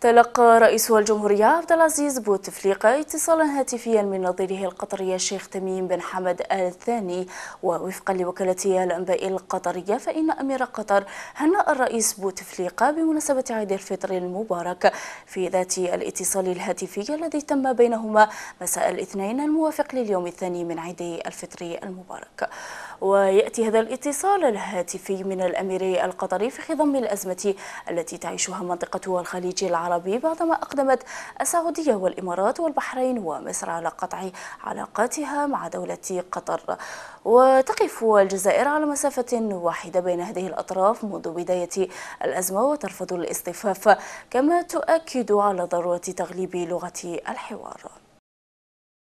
تلقى رئيس الجمهورية عبد العزيز بوتفليقة اتصالا هاتفيا من نظيره القطري الشيخ تميم بن حمد آل الثاني ووفقا لوكالة الأنباء القطرية فإن أمير قطر هنأ الرئيس بوتفليقة بمناسبة عيد الفطر المبارك في ذات الاتصال الهاتفي الذي تم بينهما مساء الاثنين الموافق لليوم الثاني من عيد الفطر المبارك ويأتي هذا الاتصال الهاتفي من الأمير القطري في خضم الأزمة التي تعيشها منطقة الخليج العربي بعدما أقدمت السعودية والإمارات والبحرين ومصر على قطع علاقاتها مع دولة قطر وتقف الجزائر على مسافة واحدة بين هذه الأطراف منذ بداية الأزمة وترفض الاصطفاف كما تؤكد على ضرورة تغليب لغة الحوار